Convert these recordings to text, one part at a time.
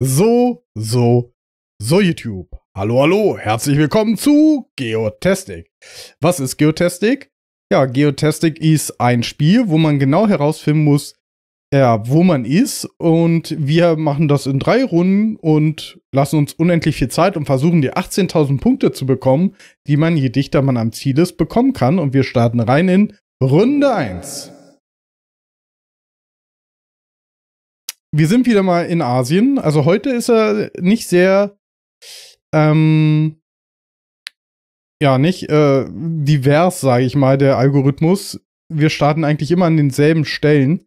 So, so, so YouTube. Hallo, hallo, herzlich willkommen zu Geotastic. Was ist Geotastic? Ja, Geotastic ist ein Spiel, wo man genau herausfinden muss, ja, wo man ist. Und wir machen das in drei Runden und lassen uns unendlich viel Zeit und versuchen, die 18.000 Punkte zu bekommen, die man, je dichter man am Ziel ist, bekommen kann. Und wir starten rein in Runde 1. wir sind wieder mal in Asien. Also heute ist er nicht sehr, ähm, ja, nicht äh, divers, sage ich mal, der Algorithmus. Wir starten eigentlich immer an denselben Stellen,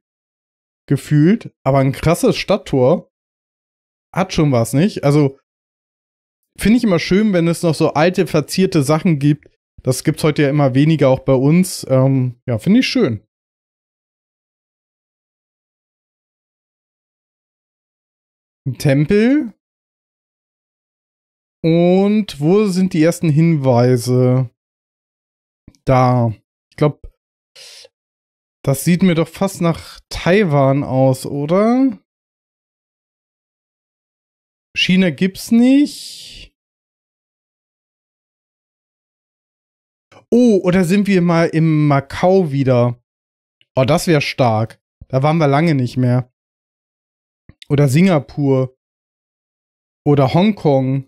gefühlt. Aber ein krasses Stadttor hat schon was, nicht? Also finde ich immer schön, wenn es noch so alte, verzierte Sachen gibt. Das gibt es heute ja immer weniger auch bei uns. Ähm, ja, finde ich schön. ein Tempel. Und wo sind die ersten Hinweise? Da. Ich glaube, das sieht mir doch fast nach Taiwan aus, oder? China gibt's nicht. Oh, oder sind wir mal im Macau wieder? Oh, das wäre stark. Da waren wir lange nicht mehr oder Singapur oder Hongkong.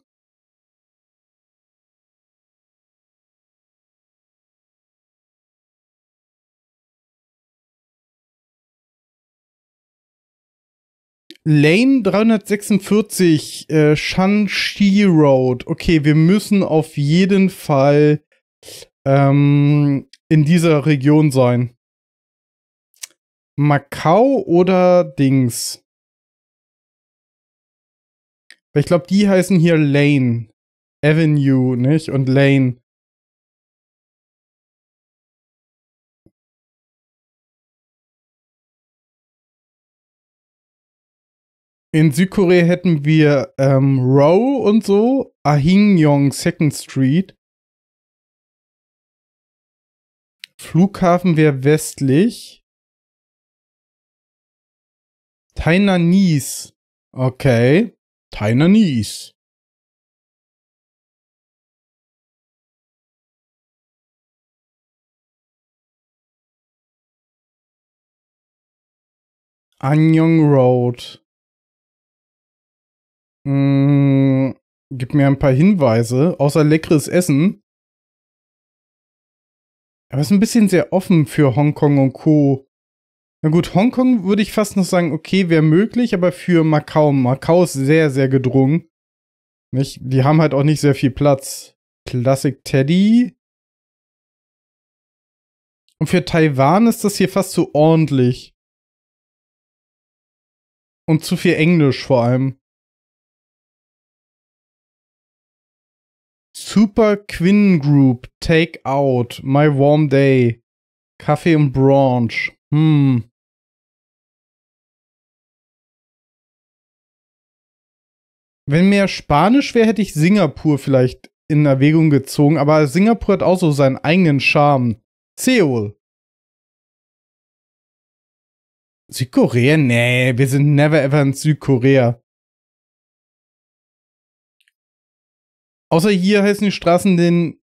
Lane 346, äh, Shanxi Road. Okay, wir müssen auf jeden Fall ähm, in dieser Region sein. Macau oder Dings? Weil ich glaube, die heißen hier Lane. Avenue, nicht? Und Lane. In Südkorea hätten wir ähm, Row und so, Ahingyong Second Street. Flughafen wäre westlich. Tainanis. Okay taiwanese Anyong Road. Hm, gib mir ein paar Hinweise, außer leckeres Essen. Aber es ist ein bisschen sehr offen für Hongkong und Co. Na gut, Hongkong würde ich fast noch sagen, okay, wäre möglich, aber für Macau. Macau ist sehr, sehr gedrungen. Nicht? Die haben halt auch nicht sehr viel Platz. Classic Teddy. Und für Taiwan ist das hier fast zu ordentlich. Und zu viel Englisch vor allem. Super Quinn Group, Take Out, My Warm Day, Kaffee und Branch. Hm. Wenn mehr Spanisch wäre, hätte ich Singapur vielleicht in Erwägung gezogen, aber Singapur hat auch so seinen eigenen Charme. Seoul. Südkorea? Nee, wir sind never ever in Südkorea. Außer hier heißen die Straßen den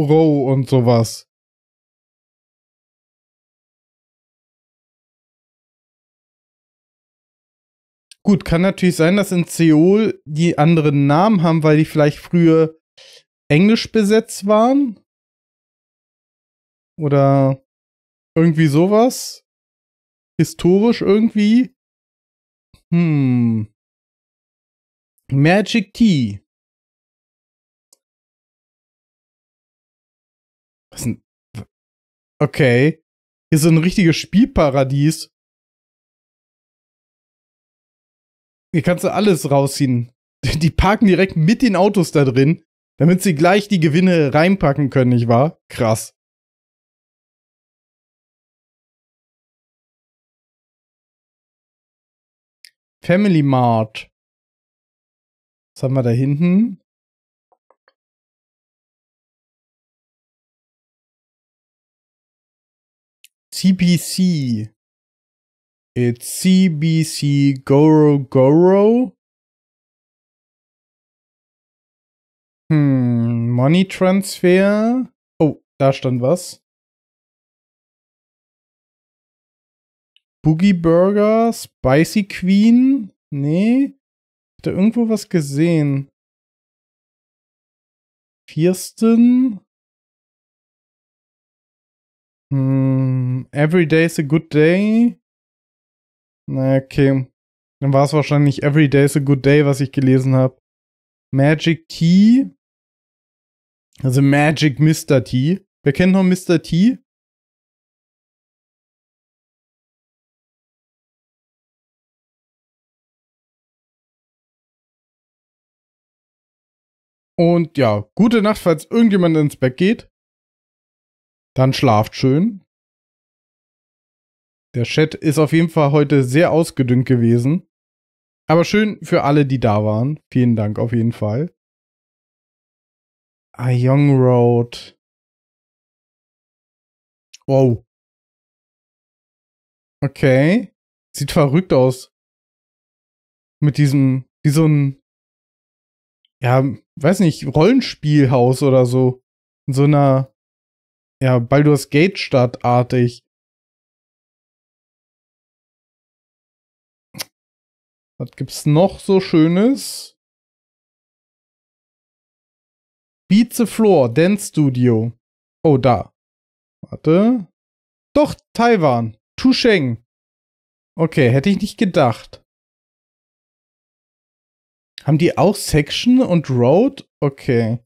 Row und sowas. Gut, kann natürlich sein, dass in Seoul die anderen Namen haben, weil die vielleicht früher englisch besetzt waren. Oder irgendwie sowas. Historisch irgendwie. Hm. Magic Tea. Was denn? Okay. Hier ist so ein richtiges Spielparadies. Hier kannst du alles rausziehen. Die parken direkt mit den Autos da drin, damit sie gleich die Gewinne reinpacken können, nicht wahr? Krass. Family Mart. Was haben wir da hinten? CPC. It's CBC Goro Goro. Hm, Money Transfer. Oh, da stand was. Boogie Burger, Spicy Queen. Nee. Hab da irgendwo was gesehen. Kirsten. Hm, every day is a good day. Na, okay. Dann war es wahrscheinlich Every Day is a Good Day, was ich gelesen habe. Magic T. Also Magic Mr. T. Wer kennt noch Mr. T? Und ja, gute Nacht, falls irgendjemand ins Bett geht. Dann schlaft schön. Der Chat ist auf jeden Fall heute sehr ausgedünnt gewesen. Aber schön für alle, die da waren. Vielen Dank auf jeden Fall. A ah, Young Road. Wow. Okay. Sieht verrückt aus. Mit diesem, wie so ein, ja, weiß nicht, Rollenspielhaus oder so. In so einer, ja, Baldur's Gate-Stadt-artig. Was gibt's noch so Schönes? Beat the Floor, Dance Studio. Oh, da. Warte. Doch, Taiwan. Tusheng. Okay, hätte ich nicht gedacht. Haben die auch Section und Road? Okay.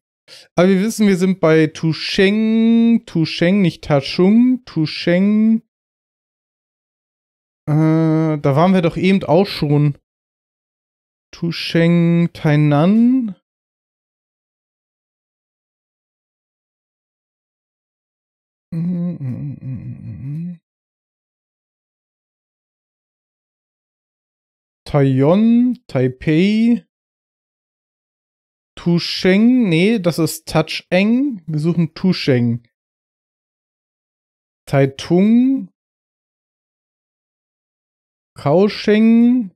Aber wir wissen, wir sind bei Tusheng, Tusheng, nicht Tashung, Tusheng. Äh, da waren wir doch eben auch schon. Tusheng Tainan. Taiwan, Taipei, Tusheng, nee, das ist Toucheng. Wir suchen Tusheng. Taitung, Kaosheng,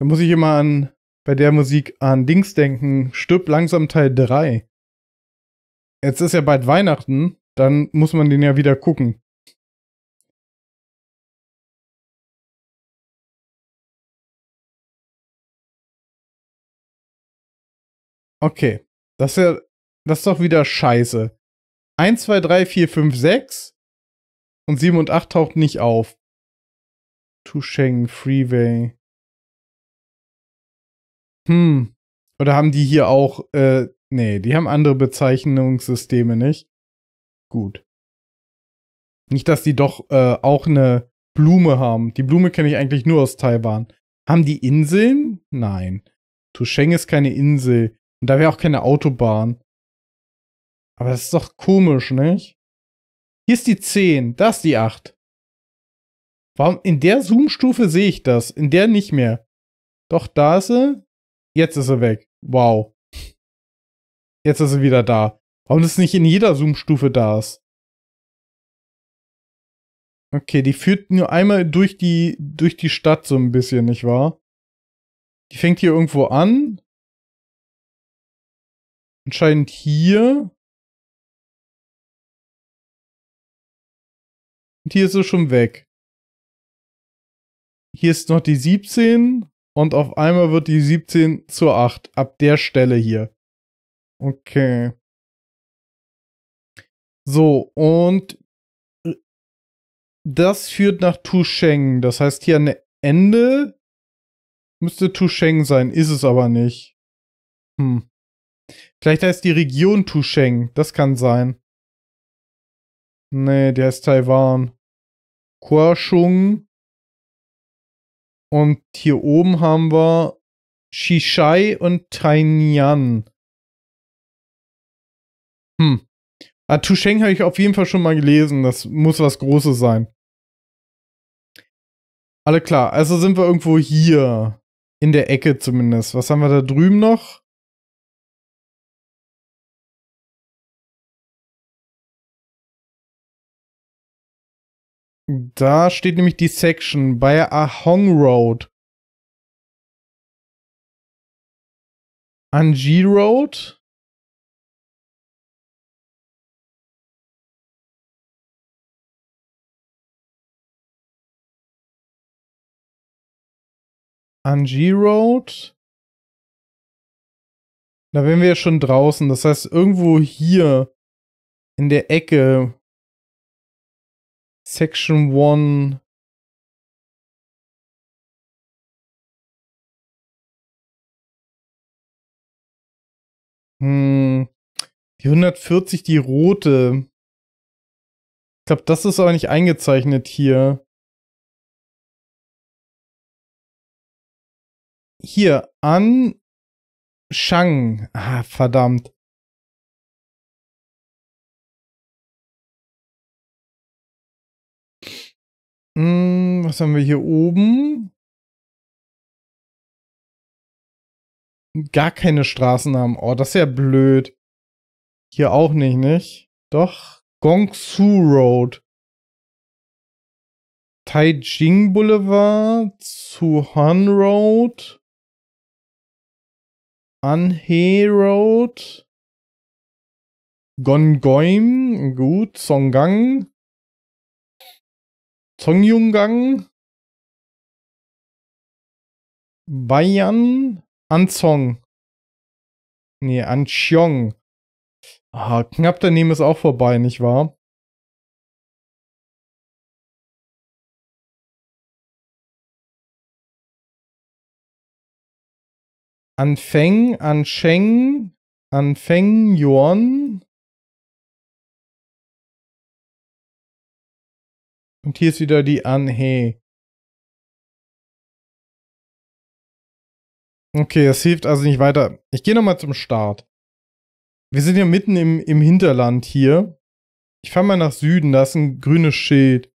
Da muss ich immer an, bei der Musik an Dings denken, stirb langsam Teil 3. Jetzt ist ja bald Weihnachten, dann muss man den ja wieder gucken. Okay, das ist ja, das ist doch wieder scheiße. 1, 2, 3, 4, 5, 6 und 7 und 8 taucht nicht auf. Tusheng Freeway. Hm. Oder haben die hier auch, äh, nee, die haben andere Bezeichnungssysteme nicht. Gut. Nicht, dass die doch äh, auch eine Blume haben. Die Blume kenne ich eigentlich nur aus Taiwan. Haben die Inseln? Nein. Tusheng ist keine Insel. Und da wäre auch keine Autobahn. Aber das ist doch komisch, nicht? Hier ist die 10, da ist die 8. Warum? In der Zoom-Stufe sehe ich das, in der nicht mehr. Doch, da ist sie. Jetzt ist er weg. Wow. Jetzt ist er wieder da. Warum ist nicht in jeder Zoom-Stufe da ist? Okay, die führt nur einmal durch die, durch die Stadt so ein bisschen, nicht wahr? Die fängt hier irgendwo an. Anscheinend hier. Und hier ist sie schon weg. Hier ist noch die 17. Und auf einmal wird die 17 zur 8. Ab der Stelle hier. Okay. So, und äh, das führt nach Tusheng. Das heißt, hier ein Ende müsste Tusheng sein, ist es aber nicht. Hm. Vielleicht heißt die Region Tusheng. Das kann sein. Nee, der ist Taiwan. Kuashung und hier oben haben wir Shishai und Tainian. Hm. Ah, Tusheng habe ich auf jeden Fall schon mal gelesen. Das muss was Großes sein. Alle klar. Also sind wir irgendwo hier. In der Ecke zumindest. Was haben wir da drüben noch? Da steht nämlich die Section bei Ahong Road. Anji Road. Anji Road. Da wären wir ja schon draußen. Das heißt, irgendwo hier in der Ecke Section 1 hm, die 140, die rote. Ich glaube, das ist aber nicht eingezeichnet hier. Hier, an Shang. Ah, verdammt. Hm, was haben wir hier oben? Gar keine Straßennamen. Oh, das ist ja blöd. Hier auch nicht, nicht? Doch. Gongsu Road. Taijing Boulevard. Suhan Road. Anhe Road. Gongoim. Gut. Songgang. Songyungang, Bayern, Anzong. Nee, Ancheong. Ah, knapp daneben ist auch vorbei, nicht wahr? Anfeng, Ancheng, Anfeng, Yuan, Und hier ist wieder die Anhe. Okay, das hilft also nicht weiter. Ich gehe nochmal zum Start. Wir sind ja mitten im, im Hinterland hier. Ich fahre mal nach Süden, da ist ein grünes Schild.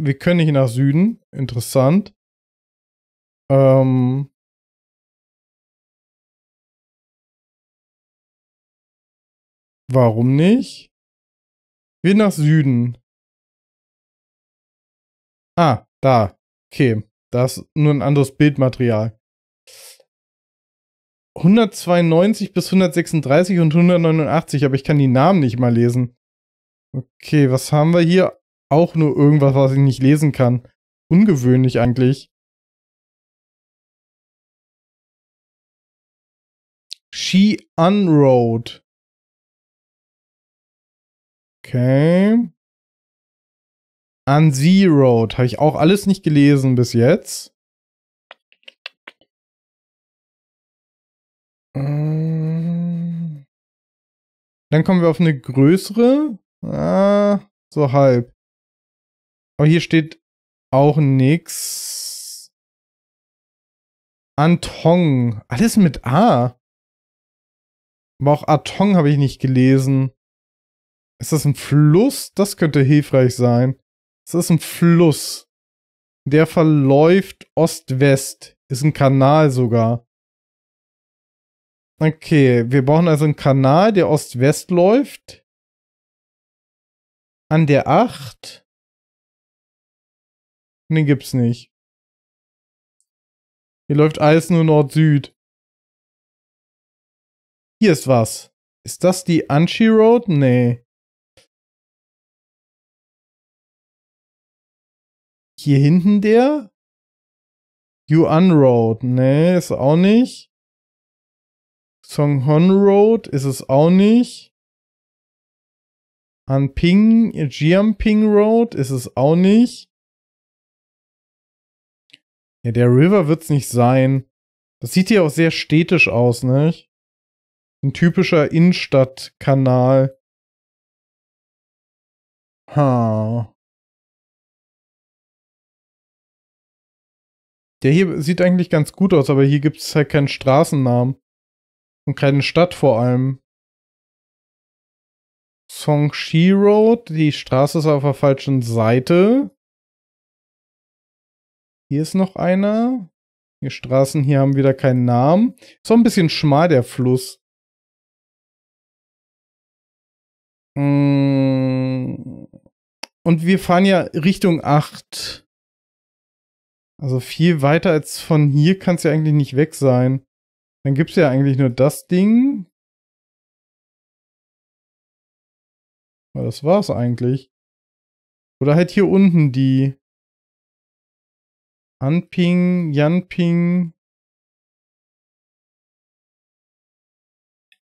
Wir können nicht nach Süden. Interessant. Ähm, Warum nicht? Wir nach Süden. Ah, da. Okay. Da ist nur ein anderes Bildmaterial. 192 bis 136 und 189, aber ich kann die Namen nicht mal lesen. Okay, was haben wir hier? Auch nur irgendwas, was ich nicht lesen kann. Ungewöhnlich eigentlich. Xi'an Road. Okay. An Zero, habe ich auch alles nicht gelesen bis jetzt. Ähm. Dann kommen wir auf eine größere. Ah, so halb. Aber hier steht auch nix. Antong. Alles mit A. Aber auch Atong habe ich nicht gelesen. Ist das ein Fluss? Das könnte hilfreich sein. Es ist ein Fluss. Der verläuft Ost-West. Ist ein Kanal sogar. Okay, wir brauchen also einen Kanal, der Ost-West läuft. An der 8. Den gibt's nicht. Hier läuft alles nur Nord-Süd. Hier ist was. Ist das die Anchi Road? Nee. Hier hinten der? You Unroad. Nee, ist auch nicht. Song Hon Road ist es auch nicht. An Ping, Jiamping Road ist es auch nicht. Ja, der River wird es nicht sein. Das sieht hier auch sehr städtisch aus, nicht? Ein typischer Innenstadtkanal. Ha. Der hier sieht eigentlich ganz gut aus, aber hier gibt es halt keinen Straßennamen. Und keine Stadt vor allem. Songshi Road, die Straße ist auf der falschen Seite. Hier ist noch einer. Die Straßen hier haben wieder keinen Namen. Ist auch ein bisschen schmal, der Fluss. Mm. Und wir fahren ja Richtung 8. Also viel weiter als von hier kann es ja eigentlich nicht weg sein. Dann gibt es ja eigentlich nur das Ding. Aber das war's eigentlich. Oder halt hier unten die Anping, Janping.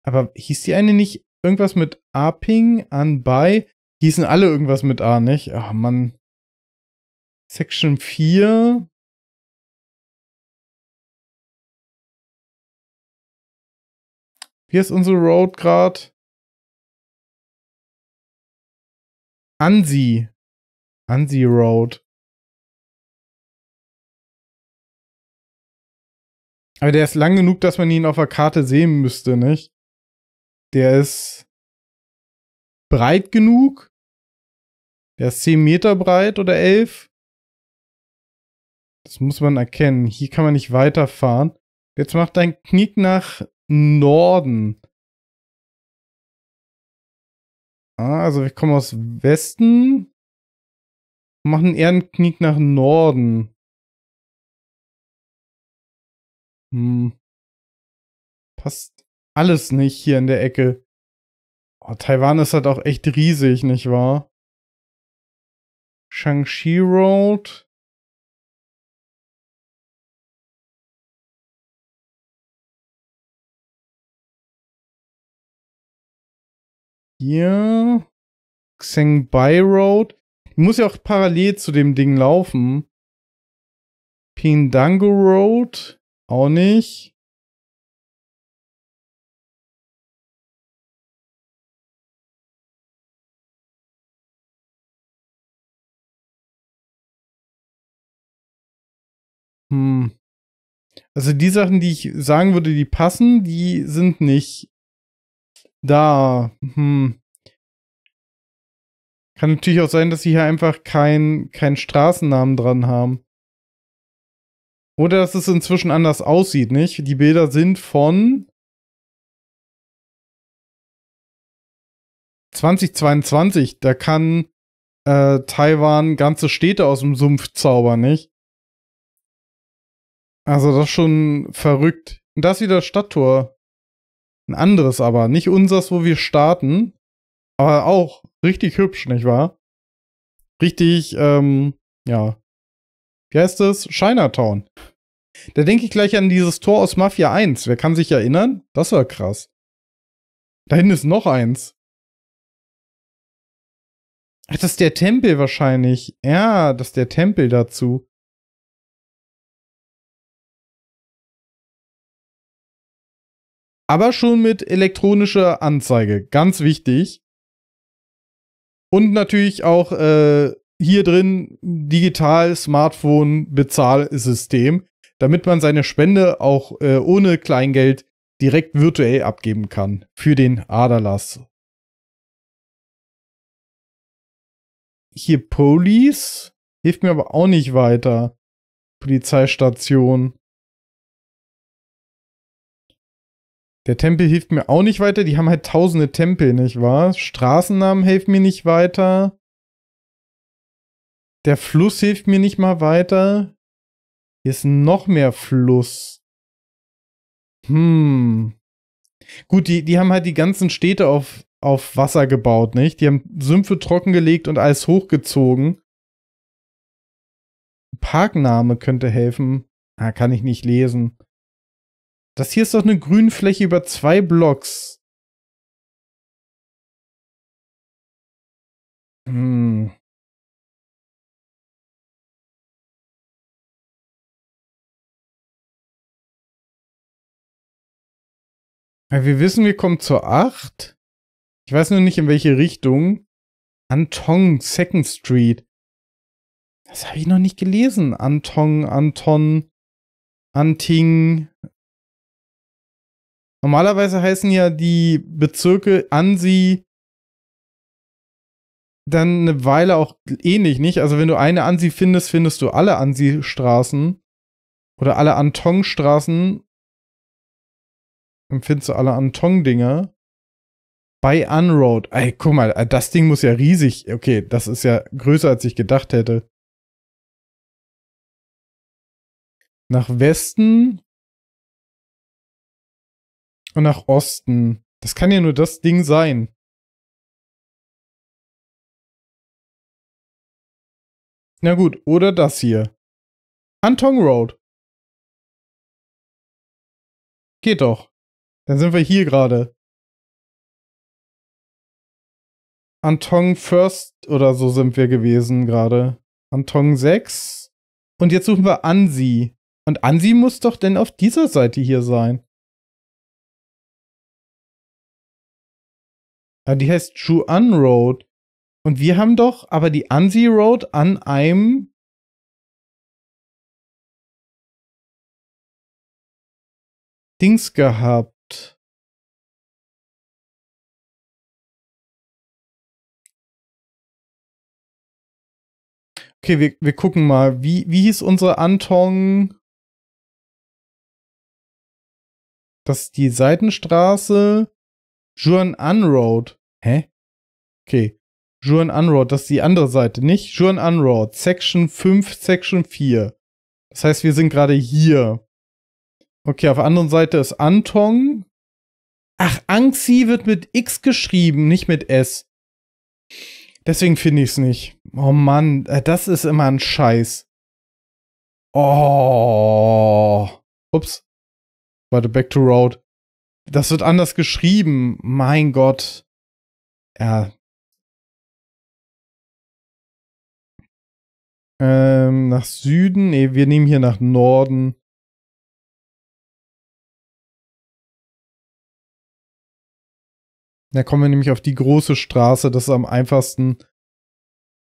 Aber hieß die eine nicht irgendwas mit Aping, Anbei? Hießen alle irgendwas mit A, nicht? Ach, Mann. Section 4. Hier ist unsere Road gerade. Ansi. Ansi Road. Aber der ist lang genug, dass man ihn auf der Karte sehen müsste, nicht? Der ist breit genug. Der ist 10 Meter breit oder 11. Das muss man erkennen. Hier kann man nicht weiterfahren. Jetzt macht ein Knick nach Norden. Ah, also wir kommen aus Westen, machen eher einen Knick nach Norden. Hm. Passt alles nicht hier in der Ecke. Oh, Taiwan ist halt auch echt riesig, nicht wahr? Shang-Chi Road. hier. Xangbai Road. muss ja auch parallel zu dem Ding laufen. Pindango Road. Auch nicht. Hm. Also die Sachen, die ich sagen würde, die passen, die sind nicht da, hm. Kann natürlich auch sein, dass sie hier einfach keinen kein Straßennamen dran haben. Oder dass es inzwischen anders aussieht, nicht? Die Bilder sind von 2022. Da kann äh, Taiwan ganze Städte aus dem Sumpf zaubern, nicht? Also das ist schon verrückt. Und das ist wieder das Stadttor. Ein anderes aber, nicht unseres, wo wir starten, aber auch richtig hübsch, nicht wahr? Richtig, ähm, ja. Wie heißt es? Chinatown. Da denke ich gleich an dieses Tor aus Mafia 1. Wer kann sich erinnern? Das war krass. Da hinten ist noch eins. Ach, das ist der Tempel wahrscheinlich. Ja, das ist der Tempel dazu. Aber schon mit elektronischer Anzeige. Ganz wichtig. Und natürlich auch äh, hier drin digital Smartphone Bezahlsystem, damit man seine Spende auch äh, ohne Kleingeld direkt virtuell abgeben kann für den Aderlass. Hier Police hilft mir aber auch nicht weiter. Polizeistation. Der Tempel hilft mir auch nicht weiter. Die haben halt tausende Tempel, nicht wahr? Straßennamen helfen mir nicht weiter. Der Fluss hilft mir nicht mal weiter. Hier ist noch mehr Fluss. Hm. Gut, die, die haben halt die ganzen Städte auf, auf Wasser gebaut, nicht? Die haben Sümpfe trockengelegt und alles hochgezogen. Parkname könnte helfen. Ah, kann ich nicht lesen. Das hier ist doch eine Grünfläche über zwei Blocks. Hm. Wir wissen, wir kommen zur 8. Ich weiß nur nicht, in welche Richtung. Anton, Second Street. Das habe ich noch nicht gelesen. Anton, Anton, Anting, Normalerweise heißen ja die Bezirke Ansi dann eine Weile auch ähnlich, nicht? Also wenn du eine Ansi findest, findest du alle Ansi-Straßen oder alle antong straßen Dann findest du alle antong dinger Bei Unroad. Ey, guck mal, das Ding muss ja riesig. Okay, das ist ja größer, als ich gedacht hätte. Nach Westen und nach Osten. Das kann ja nur das Ding sein. Na gut, oder das hier. Antong Road. Geht doch. Dann sind wir hier gerade. Antong First oder so sind wir gewesen gerade. Antong 6. Und jetzt suchen wir Ansi. Und Ansi muss doch denn auf dieser Seite hier sein. Ja, äh, die heißt Chuan Road. Und wir haben doch aber die Ansi Road an einem Dings gehabt. Okay, wir, wir gucken mal. Wie, wie hieß unsere Anton? Das ist die Seitenstraße. Juan Unroad. Hä? Okay. Juan Unroad, das ist die andere Seite, nicht? Juan Unroad, Section 5, Section 4. Das heißt, wir sind gerade hier. Okay, auf der anderen Seite ist Antong. Ach, Anxi wird mit X geschrieben, nicht mit S. Deswegen finde ich es nicht. Oh Mann, äh, das ist immer ein Scheiß. Oh. Ups. Warte, back to road. Das wird anders geschrieben. Mein Gott. Ja. Ähm, nach Süden? Nee, wir nehmen hier nach Norden. Da kommen wir nämlich auf die große Straße. Das ist am einfachsten.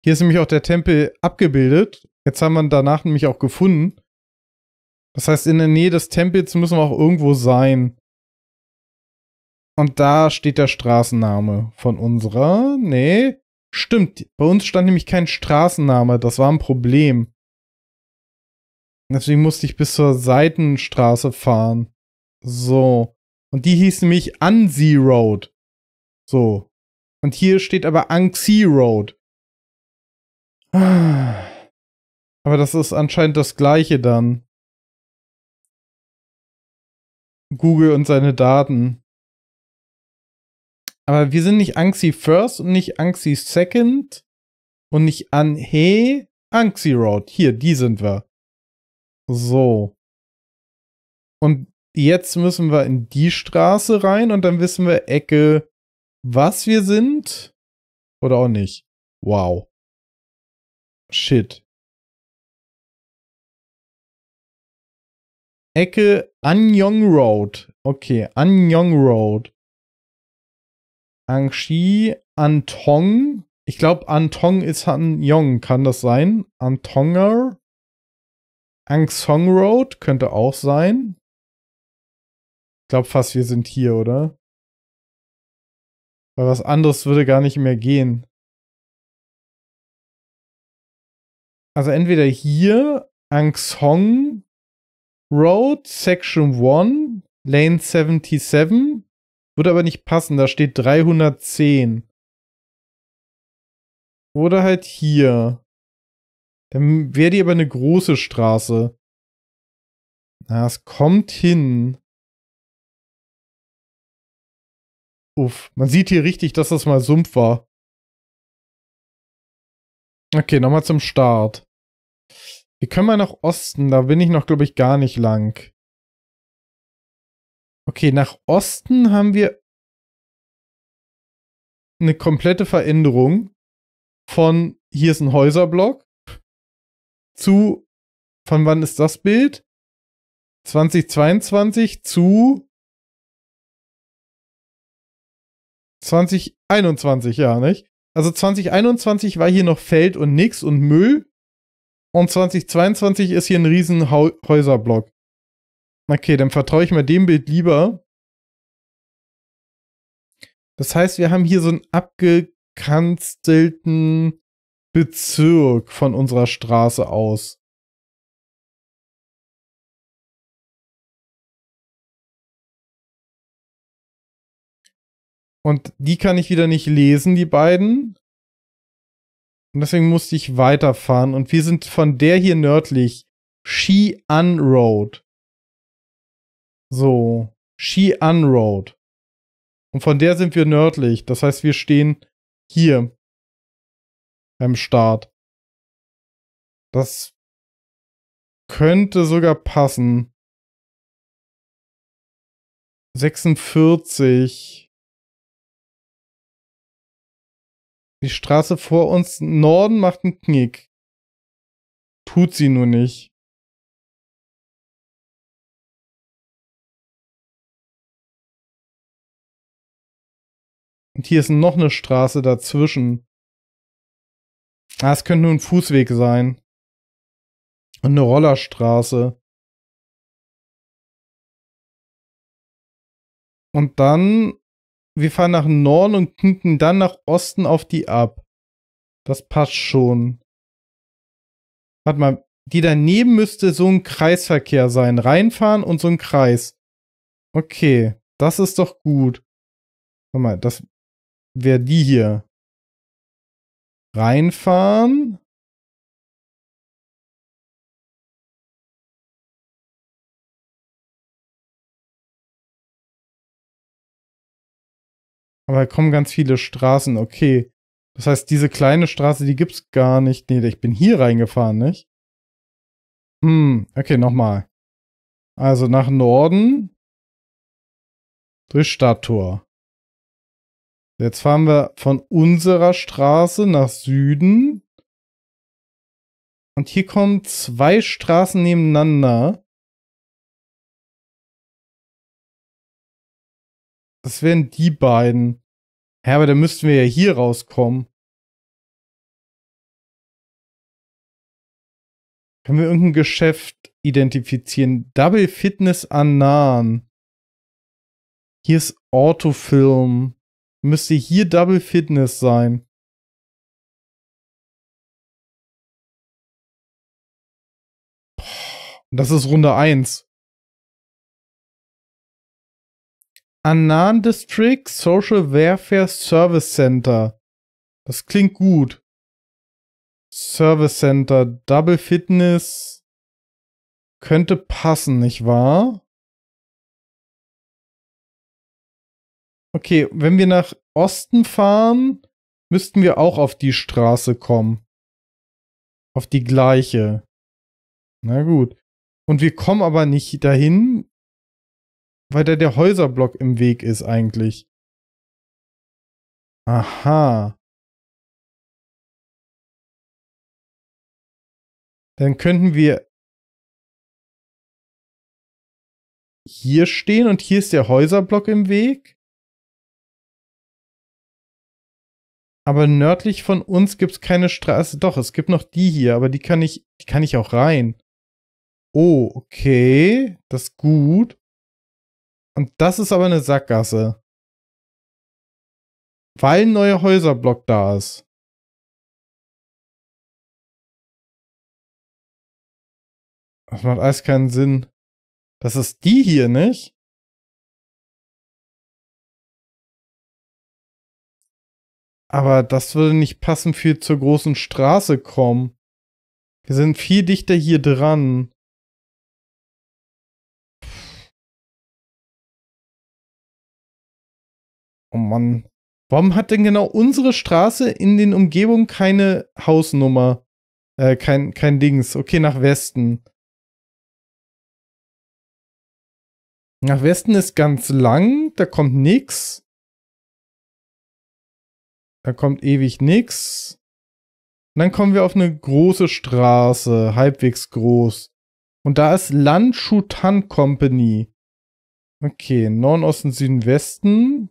Hier ist nämlich auch der Tempel abgebildet. Jetzt haben wir ihn danach nämlich auch gefunden. Das heißt, in der Nähe des Tempels müssen wir auch irgendwo sein. Und da steht der Straßenname von unserer. Nee, stimmt. Bei uns stand nämlich kein Straßenname. Das war ein Problem. Deswegen musste ich bis zur Seitenstraße fahren. So. Und die hieß nämlich Ansi Road. So. Und hier steht aber Anxi Road. Aber das ist anscheinend das gleiche dann. Google und seine Daten. Aber wir sind nicht Anxi First und nicht Anxi Second und nicht Anhe Anxi Road. Hier, die sind wir. So. Und jetzt müssen wir in die Straße rein und dann wissen wir Ecke, was wir sind oder auch nicht. Wow. Shit. Ecke Anyong Road. Okay, Anyong Road. Angshi Antong. Ich glaube, Antong ist Han Yong, kann das sein? Antonger? Angsong Road könnte auch sein. Ich glaube fast, wir sind hier, oder? Weil was anderes würde gar nicht mehr gehen. Also entweder hier Angsong Road Section 1, Lane 77 würde aber nicht passen, da steht 310. Oder halt hier. Dann wäre die aber eine große Straße. Na, es kommt hin. Uff, man sieht hier richtig, dass das mal Sumpf war. Okay, nochmal zum Start. Wir können mal nach Osten, da bin ich noch, glaube ich, gar nicht lang. Okay, nach Osten haben wir eine komplette Veränderung von hier ist ein Häuserblock zu von wann ist das Bild? 2022 zu 2021, ja, nicht? Also 2021 war hier noch Feld und nix und Müll und 2022 ist hier ein riesen Häuserblock. Okay, dann vertraue ich mal dem Bild lieber. Das heißt, wir haben hier so einen abgekanzelten Bezirk von unserer Straße aus. Und die kann ich wieder nicht lesen, die beiden. Und deswegen musste ich weiterfahren. Und wir sind von der hier nördlich. Xi'an Road. So, Xi'an Road. Und von der sind wir nördlich. Das heißt, wir stehen hier beim Start. Das könnte sogar passen. 46. Die Straße vor uns Norden macht einen Knick. Tut sie nur nicht. Und hier ist noch eine Straße dazwischen. Ah, es könnte nur ein Fußweg sein. Und eine Rollerstraße. Und dann, wir fahren nach Norden und knicken dann nach Osten auf die ab. Das passt schon. Warte mal, die daneben müsste so ein Kreisverkehr sein. Reinfahren und so ein Kreis. Okay, das ist doch gut. Warte mal, das wäre die hier. Reinfahren. Aber da kommen ganz viele Straßen, okay. Das heißt, diese kleine Straße, die gibt's gar nicht. Nee, ich bin hier reingefahren, nicht? Hm, okay, nochmal. Also nach Norden. Durch Stadttor. Jetzt fahren wir von unserer Straße nach Süden. Und hier kommen zwei Straßen nebeneinander. Das wären die beiden. Ja, aber dann müssten wir ja hier rauskommen. Können wir irgendein Geschäft identifizieren? Double Fitness Anan. Hier ist Autofilm müsste hier Double Fitness sein. Das ist Runde 1. Annan District Social Welfare Service Center. Das klingt gut. Service Center, Double Fitness. Könnte passen, nicht wahr? Okay, wenn wir nach Osten fahren, müssten wir auch auf die Straße kommen. Auf die gleiche. Na gut. Und wir kommen aber nicht dahin, weil da der Häuserblock im Weg ist eigentlich. Aha. Dann könnten wir hier stehen und hier ist der Häuserblock im Weg. Aber nördlich von uns gibt es keine Straße. Doch, es gibt noch die hier, aber die kann ich, die kann ich auch rein. Oh, okay. Das ist gut. Und das ist aber eine Sackgasse. Weil ein neuer Häuserblock da ist. Das macht alles keinen Sinn. Das ist die hier, nicht? Aber das würde nicht passend viel zur großen Straße kommen. Wir sind viel dichter hier dran. Oh Mann. Warum hat denn genau unsere Straße in den Umgebungen keine Hausnummer? Äh, kein, kein Dings. Okay, nach Westen. Nach Westen ist ganz lang, da kommt nichts. Da kommt ewig nix. Und dann kommen wir auf eine große Straße, halbwegs groß. Und da ist Landschutan Company. Okay, Norden, Osten, Süden, Westen.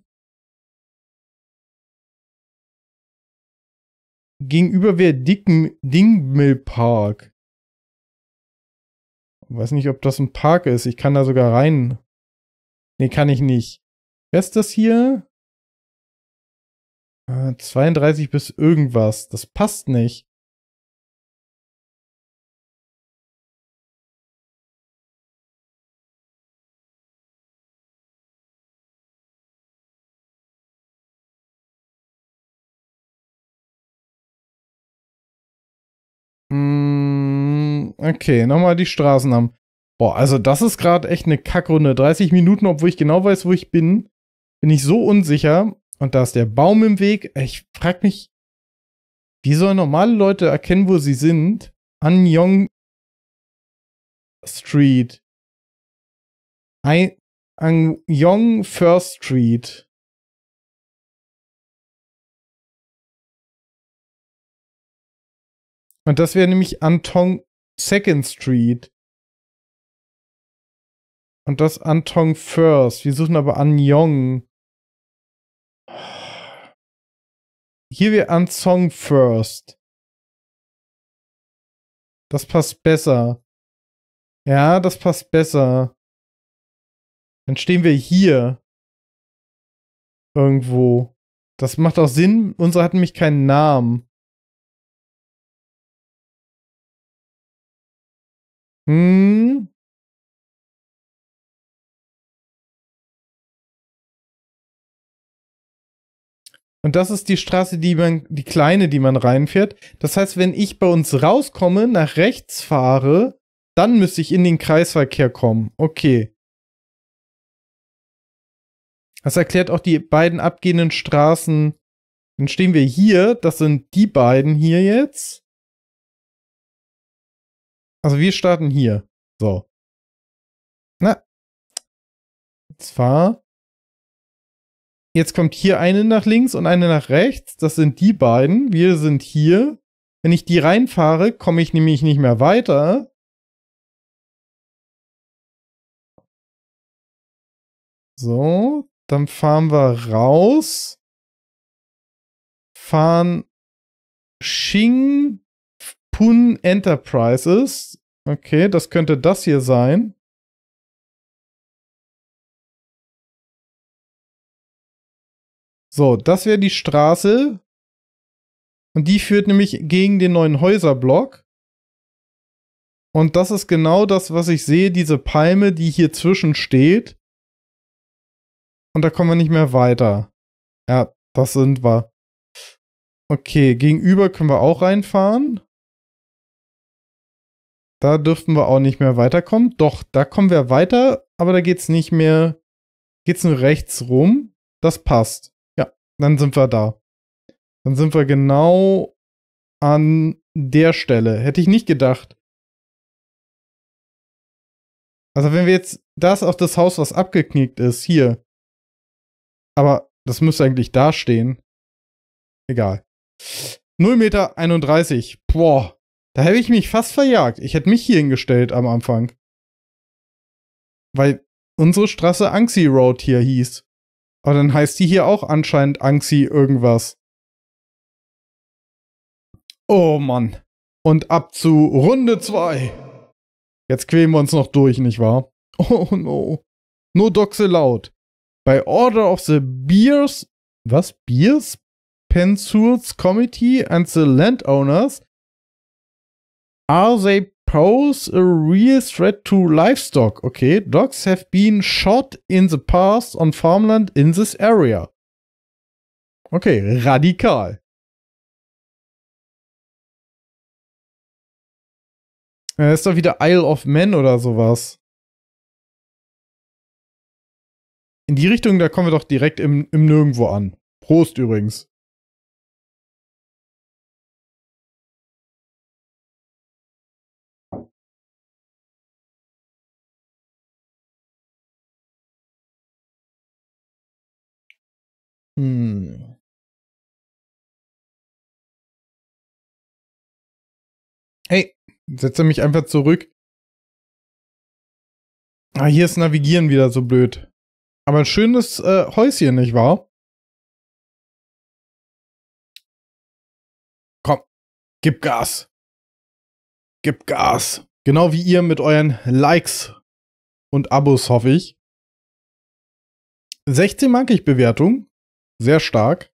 Gegenüber wäre Dingmill Park. Ich weiß nicht, ob das ein Park ist. Ich kann da sogar rein. Nee, kann ich nicht. Wer ist das hier? 32 äh, bis irgendwas. Das passt nicht. Hm, okay, nochmal die Straßennamen. Boah, also das ist gerade echt eine Kackrunde. 30 Minuten, obwohl ich genau weiß, wo ich bin, bin ich so unsicher und da ist der Baum im Weg. Ich frag mich, wie sollen normale Leute erkennen, wo sie sind? An Yong Street. Ein, An Yong First Street. Und das wäre nämlich Antong Second Street. Und das Antong First. Wir suchen aber An Yong. Hier wir an Song First. Das passt besser. Ja, das passt besser. Dann stehen wir hier. Irgendwo. Das macht auch Sinn. Unsere hat nämlich keinen Namen. Hm. Und das ist die Straße, die man, die kleine, die man reinfährt. Das heißt, wenn ich bei uns rauskomme, nach rechts fahre, dann müsste ich in den Kreisverkehr kommen. Okay. Das erklärt auch die beiden abgehenden Straßen. Dann stehen wir hier. Das sind die beiden hier jetzt. Also wir starten hier. So. Na. Und zwar Jetzt kommt hier eine nach links und eine nach rechts. Das sind die beiden. Wir sind hier. Wenn ich die reinfahre, komme ich nämlich nicht mehr weiter. So, dann fahren wir raus. Fahren Shing Pun Enterprises. Okay, das könnte das hier sein. So, das wäre die Straße. Und die führt nämlich gegen den neuen Häuserblock. Und das ist genau das, was ich sehe, diese Palme, die hier zwischen steht. Und da kommen wir nicht mehr weiter. Ja, das sind wir. Okay, gegenüber können wir auch reinfahren. Da dürften wir auch nicht mehr weiterkommen. Doch, da kommen wir weiter, aber da geht es nicht mehr. Geht es nur rechts rum. Das passt dann sind wir da. Dann sind wir genau an der Stelle. Hätte ich nicht gedacht. Also wenn wir jetzt das auf das Haus, was abgeknickt ist, hier. Aber das müsste eigentlich da stehen. Egal. 0 Meter 31. Boah. Da hätte ich mich fast verjagt. Ich hätte mich hier hingestellt am Anfang. Weil unsere Straße Anxi Road hier hieß. Aber dann heißt die hier auch anscheinend Anxi irgendwas. Oh Mann. Und ab zu Runde 2. Jetzt quälen wir uns noch durch, nicht wahr? Oh no. Nur Doxe laut. By order of the Beers. Was? Beers? Pensurs Committee and the Landowners. Are they pose a real threat to livestock. Okay, dogs have been shot in the past on farmland in this area. Okay, radikal. Ja, ist doch wieder Isle of Man oder sowas. In die Richtung, da kommen wir doch direkt im, im Nirgendwo an. Prost übrigens. Hm. Hey, setze mich einfach zurück. Ah, hier ist Navigieren wieder so blöd. Aber ein schönes äh, Häuschen, nicht wahr? Komm, gib Gas. Gib Gas. Genau wie ihr mit euren Likes und Abos, hoffe ich. 16 mag ich Bewertung sehr stark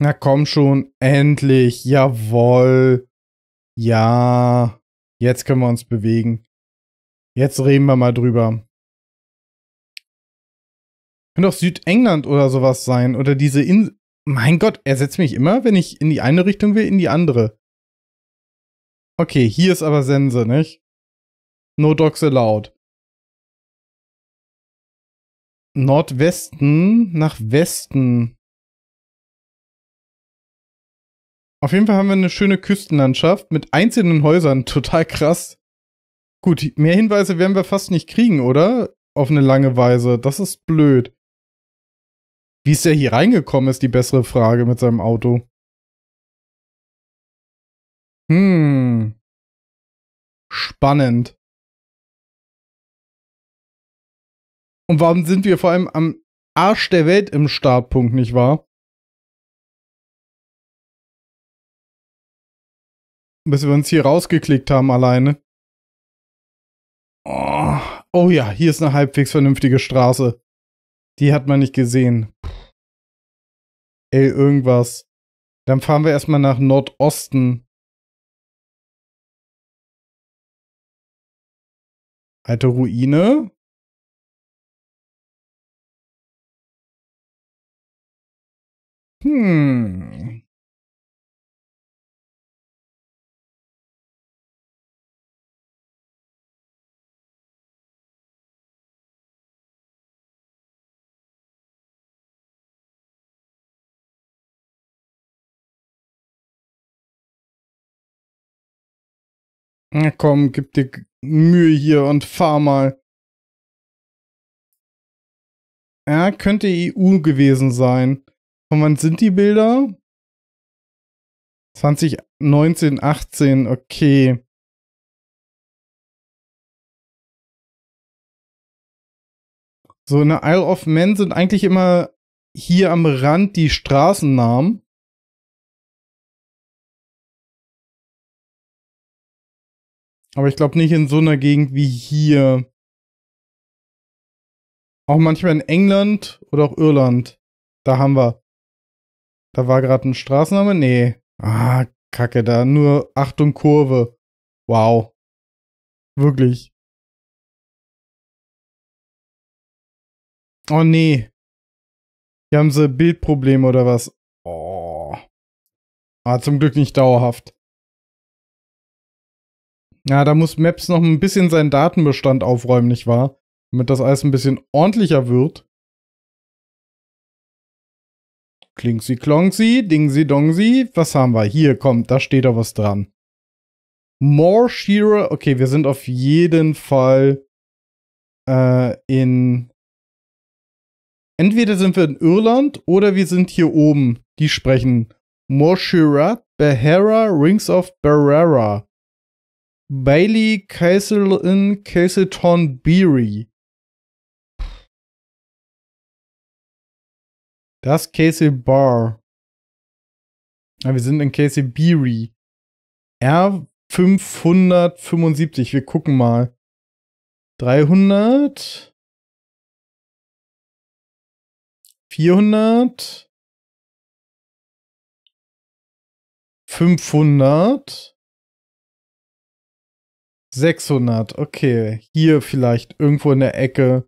Na komm schon, endlich, jawoll. Ja, jetzt können wir uns bewegen. Jetzt reden wir mal drüber. Könnte auch Südengland oder sowas sein. Oder diese Insel. Mein Gott, er setzt mich immer, wenn ich in die eine Richtung will, in die andere. Okay, hier ist aber Sense, nicht? No dogs allowed. Nordwesten nach Westen. Auf jeden Fall haben wir eine schöne Küstenlandschaft mit einzelnen Häusern. Total krass. Gut, mehr Hinweise werden wir fast nicht kriegen, oder? Auf eine lange Weise. Das ist blöd. Wie ist er hier reingekommen, ist die bessere Frage mit seinem Auto. Hm. Spannend. Und warum sind wir vor allem am Arsch der Welt im Startpunkt, nicht wahr? Bis wir uns hier rausgeklickt haben alleine. Oh, oh ja, hier ist eine halbwegs vernünftige Straße. Die hat man nicht gesehen. Ey, irgendwas. Dann fahren wir erstmal nach Nordosten. Alte Ruine. Hm. Na komm, gib dir Mühe hier und fahr mal. Er könnte EU gewesen sein. Von wann sind die Bilder? 2019, 18, okay. So in der Isle of Man sind eigentlich immer hier am Rand die Straßennamen. Aber ich glaube nicht in so einer Gegend wie hier. Auch manchmal in England oder auch Irland. Da haben wir da war gerade ein Straßenname? Nee. Ah, Kacke, da nur Achtung Kurve. Wow. Wirklich. Oh nee. Hier haben sie Bildprobleme oder was? Oh. Ah, zum Glück nicht dauerhaft. Ja, da muss Maps noch ein bisschen seinen Datenbestand aufräumen, nicht wahr? Damit das alles ein bisschen ordentlicher wird. Klingsi Klongsi, Dingsi Dongsi, was haben wir? Hier, kommt, da steht doch was dran. More Shearer, okay, wir sind auf jeden Fall äh, in. Entweder sind wir in Irland oder wir sind hier oben. Die sprechen Morshirat, Behera, Rings of Barrera, Bailey, Castle in Castleton, Beery. Das Casey Bar. Ja, wir sind in Casey Beery. R575. Wir gucken mal. 300. 400. 500. 600. Okay. Hier vielleicht irgendwo in der Ecke.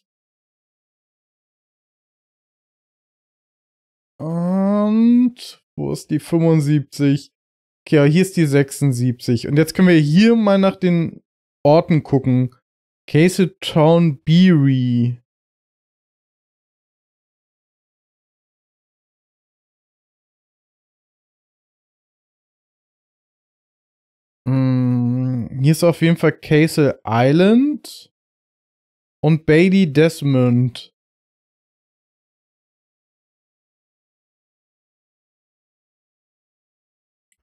Und wo ist die 75? Okay, hier ist die 76. Und jetzt können wir hier mal nach den Orten gucken. Casetown Beery. Mm, hier ist auf jeden Fall Castle Island und Bailey Desmond.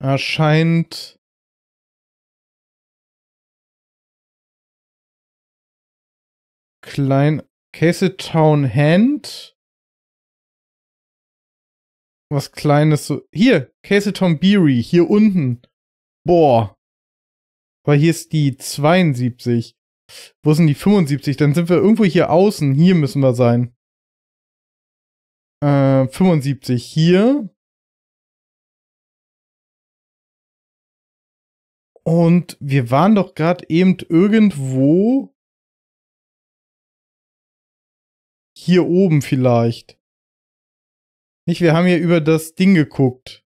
erscheint klein Casetown Hand. Was kleines so. Hier, Casetown Beery, hier unten. Boah. Aber hier ist die 72. Wo sind die 75? Dann sind wir irgendwo hier außen. Hier müssen wir sein. Äh, 75 hier. Und wir waren doch gerade eben irgendwo hier oben vielleicht. Nicht, wir haben ja über das Ding geguckt.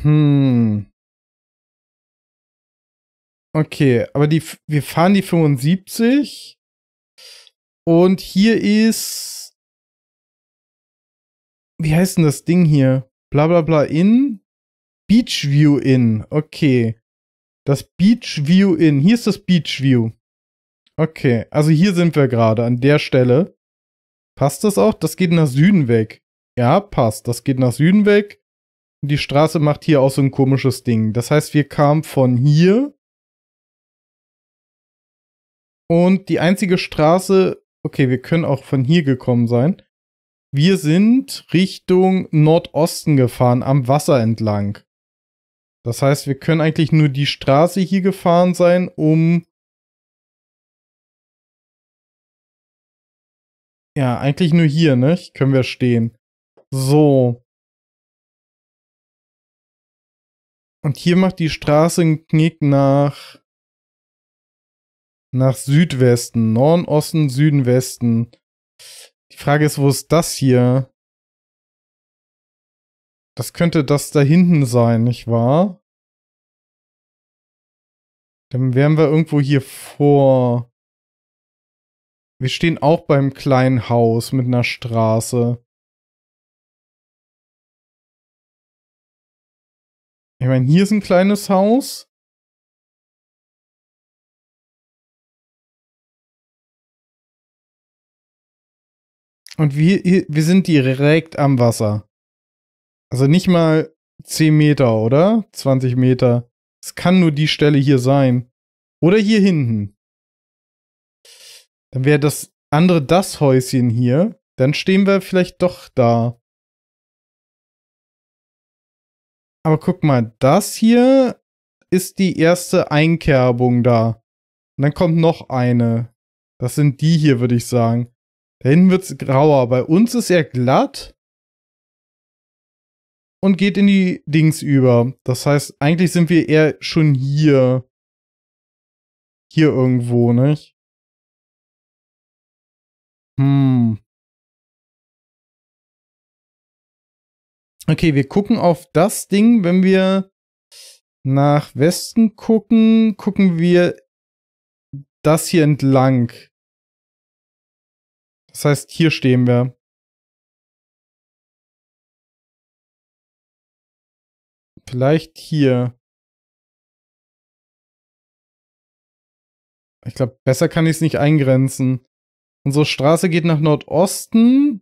Hm. Okay, aber die, wir fahren die 75. Und hier ist. Wie heißt denn das Ding hier? Blablabla bla, bla in. Beachview Inn. Okay. Das Beachview Inn. Hier ist das Beachview. Okay, also hier sind wir gerade an der Stelle. Passt das auch? Das geht nach Süden weg. Ja, passt. Das geht nach Süden weg. Und die Straße macht hier auch so ein komisches Ding. Das heißt, wir kamen von hier. Und die einzige Straße, okay, wir können auch von hier gekommen sein. Wir sind Richtung Nordosten gefahren, am Wasser entlang. Das heißt, wir können eigentlich nur die Straße hier gefahren sein, um Ja, eigentlich nur hier, ne? Können wir stehen. So. Und hier macht die Straße einen Knick nach nach Südwesten, Norden, Osten, Süden, Westen. Die Frage ist, wo ist das hier? Das könnte das da hinten sein, nicht wahr? Dann wären wir irgendwo hier vor. Wir stehen auch beim kleinen Haus mit einer Straße. Ich meine, hier ist ein kleines Haus. Und wir, wir sind direkt am Wasser. Also nicht mal 10 Meter, oder? 20 Meter. Es kann nur die Stelle hier sein. Oder hier hinten. Dann wäre das andere das Häuschen hier. Dann stehen wir vielleicht doch da. Aber guck mal, das hier ist die erste Einkerbung da. Und dann kommt noch eine. Das sind die hier, würde ich sagen. Da hinten wird es grauer. Bei uns ist er glatt und geht in die Dings über. Das heißt, eigentlich sind wir eher schon hier. Hier irgendwo, nicht? Hm. Okay, wir gucken auf das Ding. Wenn wir nach Westen gucken, gucken wir das hier entlang. Das heißt, hier stehen wir. Vielleicht hier. Ich glaube, besser kann ich es nicht eingrenzen. Unsere Straße geht nach Nordosten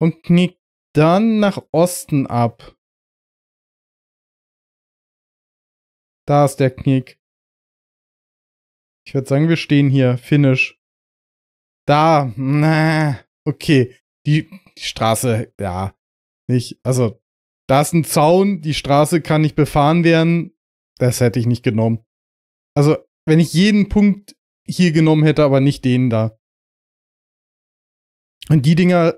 und knickt dann nach Osten ab. Da ist der Knick. Ich würde sagen, wir stehen hier. Finish. Da. Okay. Die, die Straße, ja. Nicht. Also, da ist ein Zaun, die Straße kann nicht befahren werden. Das hätte ich nicht genommen. Also, wenn ich jeden Punkt hier genommen hätte, aber nicht den da. Und die Dinger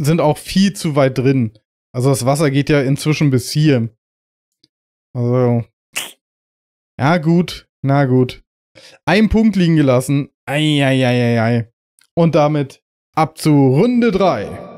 sind auch viel zu weit drin. Also das Wasser geht ja inzwischen bis hier. Also. Ja, gut. Na gut. Ein Punkt liegen gelassen. Eieieiei. Und damit ab zu Runde 3.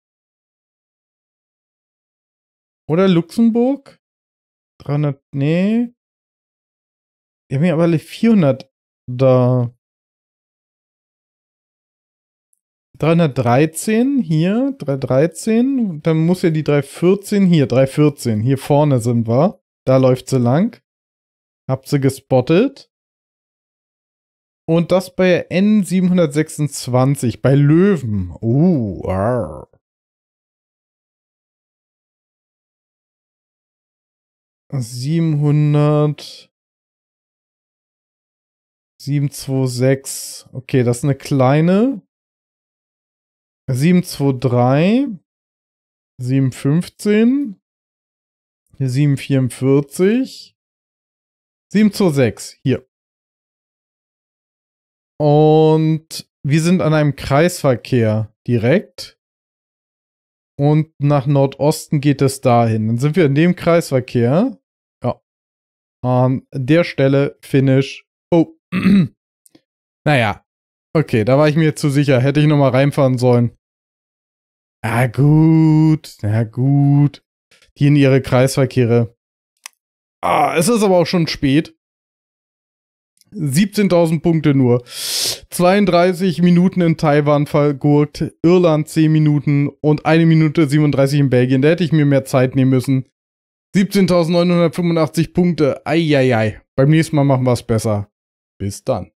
Oder Luxemburg? 300, nee. Wir haben ja aber alle 400 da. 313 hier, 313, dann muss ja die 314 hier, 314, hier vorne sind wir. Da läuft sie lang. Habt sie gespottet. Und das bei N726, bei Löwen. Uh, arr. 700 726. Okay, das ist eine kleine. 723 715 744 726 hier. Und wir sind an einem Kreisverkehr direkt. Und nach Nordosten geht es dahin. Dann sind wir in dem Kreisverkehr an der Stelle Finish. Oh. naja. Okay, da war ich mir zu sicher. Hätte ich nochmal reinfahren sollen. Na gut, na gut. Die in ihre Kreisverkehre. Ah, es ist aber auch schon spät. 17.000 Punkte nur. 32 Minuten in Taiwan vergurkt, Irland 10 Minuten und 1 Minute 37 in Belgien. Da hätte ich mir mehr Zeit nehmen müssen. 17.985 Punkte. Eieiei. Beim nächsten Mal machen wir es besser. Bis dann.